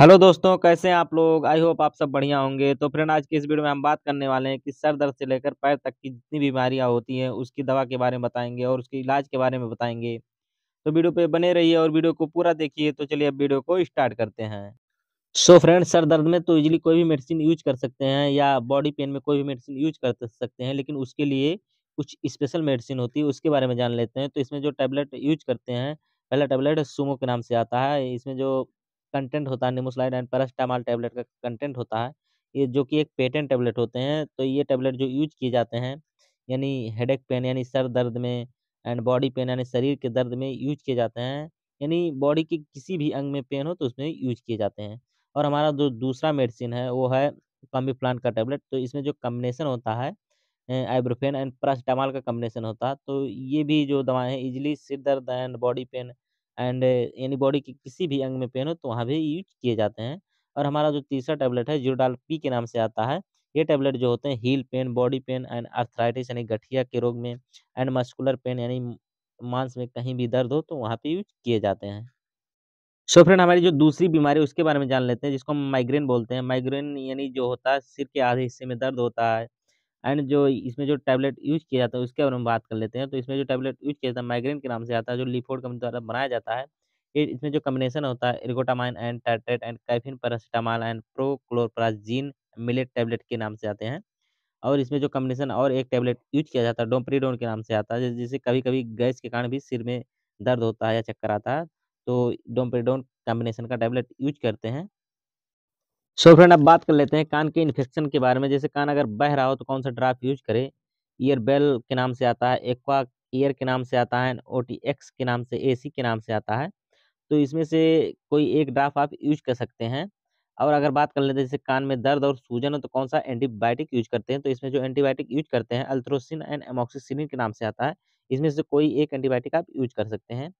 hello दोस्तों कैसे हैं आप लोग आई होप आप सब बढ़िया होंगे तो फ्रेंड आज की इस वीडियो में हम बात करने वाले हैं कि सर दर्द से लेकर पैर तक की जितनी बीमारियां होती हैं उसकी दवा के बारे में बताएंगे और उसके इलाज के बारे में बताएंगे तो वीडियो पे बने रहिए और वीडियो को पूरा देखिए तो चलिए अब वीडियो को स्टार्ट करते हैं सो फ्रेंड सर दर्द में तो इजिली कोई भी मेडिसिन यूज कर सकते हैं या बॉडी पेन में कोई भी मेडिसिन यूज कर सकते हैं लेकिन उसके लिए कुछ स्पेशल मेडिसिन होती है उसके बारे में जान लेते हैं तो इसमें जो टैबलेट यूज करते हैं पहला टैबलेट सुमो के नाम से आता है इसमें जो कंटेंट होता है निमोसलाइड एंड पैरास्टामॉल टैबलेट का कंटेंट होता है ये जो कि एक पेटेंट टैबलेट होते हैं तो ये टैबलेट जो यूज किए जाते हैं यानी एक पेन यानी सर दर्द में एंड बॉडी पेन यानी शरीर के दर्द में यूज किए जाते हैं यानी बॉडी के किसी भी अंग में पेन हो तो उसमें यूज किए जाते हैं और हमारा जो दूसरा मेडिसिन है वो है कॉम्बी प्लांट का टैबलेट तो इसमें जो कम्बिनेसन होता है आइब्रोफेन एंड पैरासीटामॉल का कम्बिनेसन होता है तो ये भी जो दवाएं हैं इजिली सिर दर्द एंड बॉडी पेन एंड यानी बॉडी के किसी भी अंग में पेन हो तो वहाँ भी यूज किए जाते हैं और हमारा जो तीसरा टैबलेट है जीरोडाल पी के नाम से आता है ये टैबलेट जो होते हैं heel pain body pain and arthritis यानी गठिया के रोग में एंड मस्कुलर पेन यानी मांस में कहीं भी दर्द हो तो वहाँ पे यूज किए जाते हैं सो so फ्रेंड हमारी जो दूसरी बीमारी उसके बारे में जान लेते हैं जिसको हम माइग्रेन बोलते हैं माइग्रेन यानी जो होता है सिर के आधे हिस्से में दर्द होता है एंड जो इसमें जो टैबलेट यूज किया जाता है उसके बारे में बात कर लेते हैं तो इसमें जो टैबलेट यूज किया जाता है माइग्रेन के नाम से आता है जो लिफोर्ड कंपनी द्वारा बनाया जाता है इसमें जो कम्बिनेशन होता है ergotamine and tartrate and caffeine paracetamol and prochlorperazine maleate tablet के नाम से आते हैं और इसमें जो कम्बिनेशन और एक टैबलेट यूज किया जाता है डोमप्रीडोन के नाम से आता है जिससे कभी कभी गैस के कारण भी सिर में दर्द होता है या चक्कर आता है तो डोमप्रीडोन कॉम्बिनेशन का टैबलेट यूज करते हैं सो फ्रेंड अब बात कर लेते हैं कान के इन्फेक्शन के बारे में जैसे कान अगर बह रहा हो तो कौन सा ड्राप यूज करें ईयर बेल के नाम से आता है एक्वा ईयर के नाम से आता है ओ के नाम से ए के नाम से आता है तो इसमें से कोई एक ड्राफ आप यूज कर सकते हैं और अगर बात कर लेते हैं जैसे कान में दर्द और सूजन हो तो कौन सा एंटीबायोटिक यूज करते हैं तो इसमें जो एंटीबायोटिक यूज करते हैं अल्थ्रोसिन एंड एमोक्सिसिन के नाम से आता है इसमें से कोई एक एंटीबायोटिक आप यूज कर सकते हैं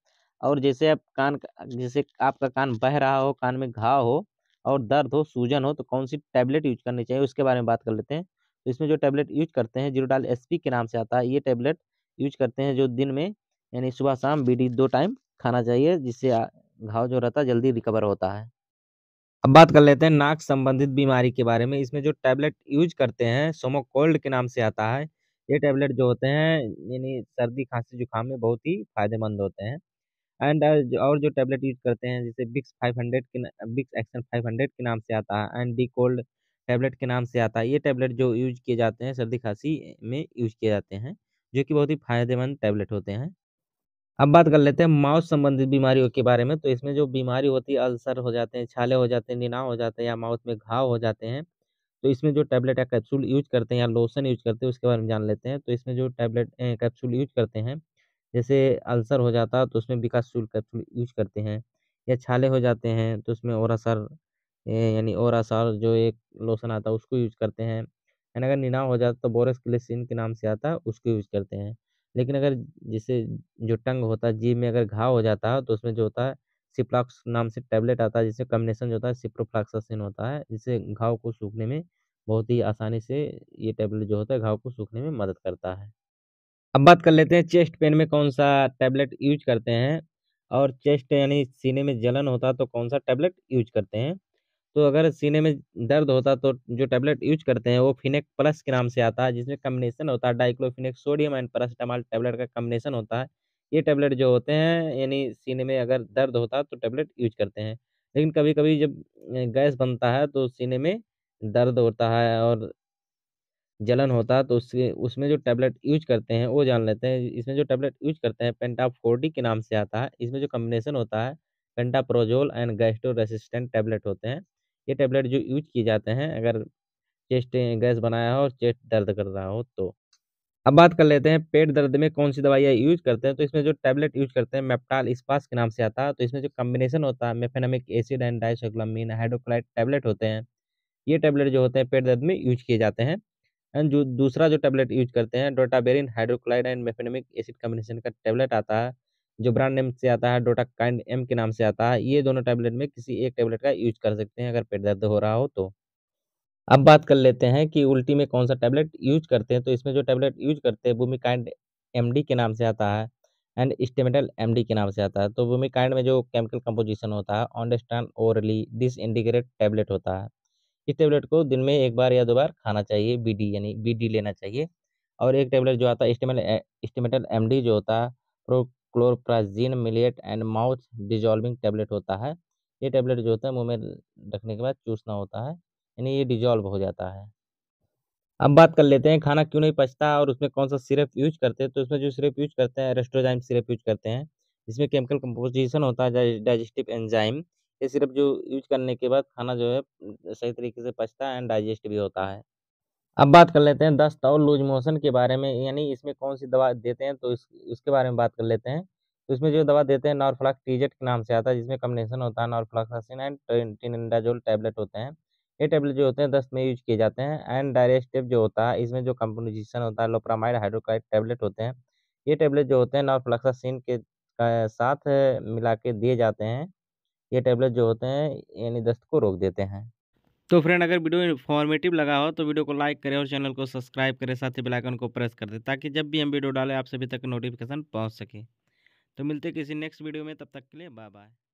और जैसे आप कान जैसे आपका कान बह रहा हो कान में घाव हो और दर्द हो सूजन हो तो कौन सी टैबलेट यूज करनी चाहिए उसके बारे में बात कर लेते हैं तो इसमें जो टैबलेट यूज करते हैं जीरोडाल एस के नाम से आता है ये टैबलेट यूज करते हैं जो दिन में यानी सुबह शाम बी दो टाइम खाना चाहिए जिससे घाव जो रहता है जल्दी रिकवर होता है अब बात कर लेते हैं नाक संबंधित बीमारी के बारे में इसमें जो टैबलेट यूज करते हैं सोमोकोल्ड के नाम से आता है ये टैबलेट जो होते हैं यानी सर्दी खांसी जुकाम में बहुत ही फायदेमंद होते हैं एंड और जो टैबलेट यूज़ करते हैं जैसे बिक्स फाइव हंड्रेड के बिक्स एक्शन फाइव हंड्रेड के नाम से आता है एंड डी कोल्ड टैबलेट के नाम से आता है ये टैबलेट जो यूज किए जाते हैं सर्दी खांसी में यूज किए जाते हैं जो कि बहुत ही फायदेमंद टैबलेट होते हैं अब बात कर लेते हैं माउथ संबंधित बीमारियों के बारे में तो इसमें जो बीमारी होती है अल्सर हो जाते हैं छाले हो जाते हैं निनाव हो जाते हैं या माउथ में घाव हो जाते हैं तो इसमें जो टैबलेट या कैप्सूल यूज करते हैं या लोशन यूज करते हैं उसके बारे में जान लेते हैं तो इसमें जो टैबलेट कैप्सूल यूज करते हैं जैसे अल्सर हो जाता है तो उसमें विकासशूल कैप्सूल यूज करते हैं या छाले हो जाते हैं तो उसमें और असर यानी और असर जो एक लोशन आता है उसको यूज करते हैं यानी अगर निनाव हो जाता तो बोरस क्लेसिन के नाम से आता है उसको यूज करते हैं लेकिन अगर जैसे जो टंग होता है जीभ में अगर घाव हो जाता है तो उसमें जो होता है सिप्लाक्स नाम से टैबलेट आता है जिससे कम्बिनेशन जो होता है सिप्रोफ्लाक्सासिन होता है जिससे घाव को सूखने में बहुत ही आसानी से ये टैबलेट जो होता है घाव को सूखने में मदद करता है अब बात कर लेते हैं चेस्ट पेन में कौन सा टैबलेट यूज करते हैं और चेस्ट यानी सीने में जलन होता तो कौन सा टैबलेट यूज करते हैं तो अगर सीने में दर्द होता तो जो टैबलेट यूज करते हैं वो फिनेक प्लस के नाम से आता है जिसमें कम्बिनेशन होता है diclofenac sodium and paracetamol tablet का कम्बिनेशन होता है ये टैबलेट जो होते हैं यानी सीने में अगर दर्द होता तो टैबलेट यूज करते हैं लेकिन कभी कभी जब गैस बनता है तो सीने में दर्द होता है और जलन होता है तो उसके उसमें जो टैबलेट यूज करते हैं वो जान लेते हैं इसमें जो टैबलेट यूज करते हैं फोर्टी के नाम से आता है इसमें जो कम्बिनेशन होता है प्रोजोल एंड गैस्ट्रो रेसिस्टेंट टैबलेट होते हैं ये टैबलेट जो यूज किए जाते हैं अगर चेस्ट गैस बनाया हो और चेस्ट दर्द कर रहा हो तो अब बात कर लेते हैं पेट दर्द में कौन सी दवाइयाँ यूज करते हैं तो इसमें जो टैबलेट यूज करते हैं मेप्टाल इस्पास के नाम से आता है तो इसमें जो कम्बिनेशन होता है mefenamic acid and dicyclomine hydrochloride tablet होते हैं ये टैबलेट जो होते हैं पेट दर्द में यूज किए जाते हैं एंड जो दूसरा जो टैबलेट यूज करते हैं drotaverine hydrochloride and mefenamic acid combination का टैबलेट आता है जो ब्रांड नेम से आता है डोटा काइंड एम के नाम से आता है ये दोनों टैबलेट में किसी एक टैबलेट का यूज कर सकते हैं अगर पेट दर्द हो रहा हो तो अब बात कर लेते हैं कि उल्टी में कौन सा टैबलेट यूज करते हैं तो इसमें जो टैबलेट यूज करते हैं भूमि काइंड एम के नाम से आता है एंड स्टेमेटल एम के नाम से आता है तो भूमि काइंड में जो केमिकल कंपोजिशन होता है ondansetron orally disintegrating tablet होता है इस टेबलेट को दिन में एक बार या दो बार खाना चाहिए बी यानी बी लेना चाहिए और एक टेबलेट जो आता है इस्टीमेटल एम एम जो होता है prochlorperazine maleate and mouth dissolving tablet होता है ये टेबलेट जो होता है मुंह में रखने के बाद चूसना होता है यानी ये डिजॉल्व हो जाता है अब बात कर लेते हैं खाना क्यों नहीं पचता और उसमें कौन सा सिरप यूज करते हैं तो उसमें जो सिरप यूज करते हैं रेस्ट्रोजाइम सिरप यूज करते हैं जिसमें केमिकल कंपोजिशन होता है डाइजेस्टिव एंजाइम ये सिर्फ जो यूज करने के बाद खाना जो है सही तरीके से पचता है एंड डाइजेस्ट भी होता है अब बात कर लेते हैं दस्त और लूज मोशन के बारे में यानी इसमें कौन सी दवा देते हैं तो इस इसके बारे में बात कर लेते हैं तो इसमें जो दवा देते हैं नॉर्फ्लाक्स टीजेट के नाम से आता है जिसमें कम्बिनेशन होता है नॉर्फ्लाक्सासिन एंड टिनिंडाजोल टैबलेट होते हैं ये टैबलेट जो होते हैं दस्त में यूज किए जाते हैं एंड डायरेस्टिव जो होता है इसमें जो कम्पोजिशन होता है लोप्रामाइड हाइड्रोक्लाइड टैबलेट होते हैं ये टैबलेट जो होते हैं नॉर्फ्लाक्सासिन के साथ मिला के दिए जाते हैं ये टैबलेट जो होते हैं यानी दस्त को रोक देते हैं तो फ्रेंड अगर वीडियो इन्फॉर्मेटिव लगा हो तो वीडियो को लाइक करें और चैनल को सब्सक्राइब करें साथ ही बेलाइकन को प्रेस कर दें ताकि जब भी हम वीडियो डालें आप सभी तक नोटिफिकेशन पहुँच सके तो मिलते किसी नेक्स्ट वीडियो में तब तक के लिए बाय बाय